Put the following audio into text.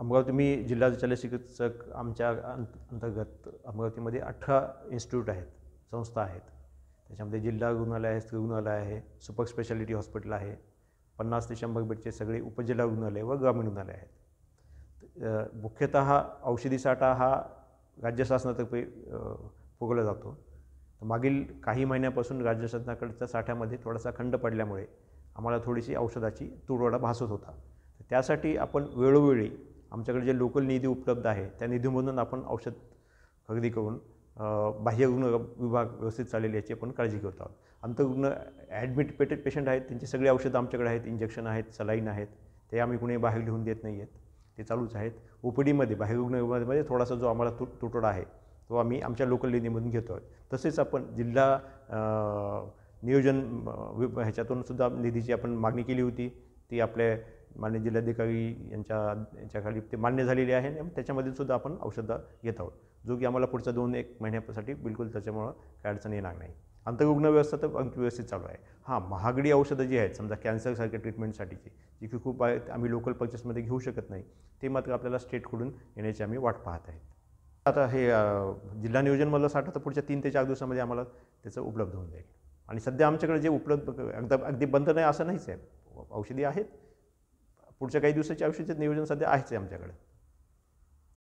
अमरावती मी जिल्हा शल्यचिकित्सक चिकित्सक आमच्या अंतर्गत अमरावतीमध्ये अठरा इन्स्टिट्यूट आहेत संस्था आहेत त्याच्यामध्ये जिल्हा रुग्णालय आहे स्त्री रुग्णालय आहे सुपर स्पेशालिटी हॉस्पिटल आहे पन्नास ते शंभर बेडचे सगळे उपजिल्हा रुग्णालय व ग्रामीण रुग्णालय आहेत मुख्यतः औषधी साठा हा राज्य शासनातर्फे पुरवला जातो तर मागील काही महिन्यापासून राज्य शासनाकडच्या साठ्यामध्ये थोडासा खंड पडल्यामुळे आम्हाला थोडीशी औषधाची तुडवडा भासत होता त्यासाठी आपण वेळोवेळी आमच्याकडे जे लोकल निधी उपलब्ध आहे त्या निधीमधून आपण औषध खरेदी करून बाह्य रुग्ण विभाग व्यवस्थित चालेल याची आपण काळजी करतो आहोत अंतरुग्ण ॲडमिट पेटेड पेशंट आहेत त्यांची सगळी औषधं आमच्याकडे आहेत इंजेक्शन आहेत सलाईन आहेत ते आम्ही कुणी बाहेर लिहून देत नाही आहेत ते चालूच आहेत ओ पी डीमध्ये बाहेर रुग्ण विभागामध्ये थोडासा जो आम्हाला तु तुटवडा आहे तो आम्ही आमच्या लोकल निधीमधून घेतो आहोत तसेच आपण जिल्हा नियोजन ह्याच्यातून सुद्धा निधीची आपण मागणी केली होती ती आपल्या मान्य जिल्हाधिकारी यांच्या खाली ते मान्य झालेले आहे आणि त्याच्यामध्ये सुद्धा आपण औषधं घेत आहोत जो की आम्हाला पुढच्या दोन एक महिन्यासाठी बिलकुल त्याच्यामुळं काय अडचण येणार नाही अंतरुग्ण व्यवस्था तर आमची व्यवस्थित चालू आहे हां महागडी औषधं जी आहेत समजा कॅन्सरसारख्या ट्रीटमेंटसाठीची जी की खूप आहेत आम्ही लोकल पर्चेसमध्ये घेऊ शकत नाही ते मात्र आपल्याला स्टेटकडून येण्याची आम्ही वाट पाहत आहेत आता हे जिल्हा नियोजनमधलं साठा तर पुढच्या तीन ते चार दिवसामध्ये आम्हाला त्याचं उपलब्ध होऊन जाईल आणि सध्या आमच्याकडे जे उपलब्ध अगदी अगदी बंद नाही असं नाहीच आहे औषधी आहेत पुढच्या काही दिवसाच्या आयुष्याचे नियोजन सध्या आहेच आहे आमच्याकडे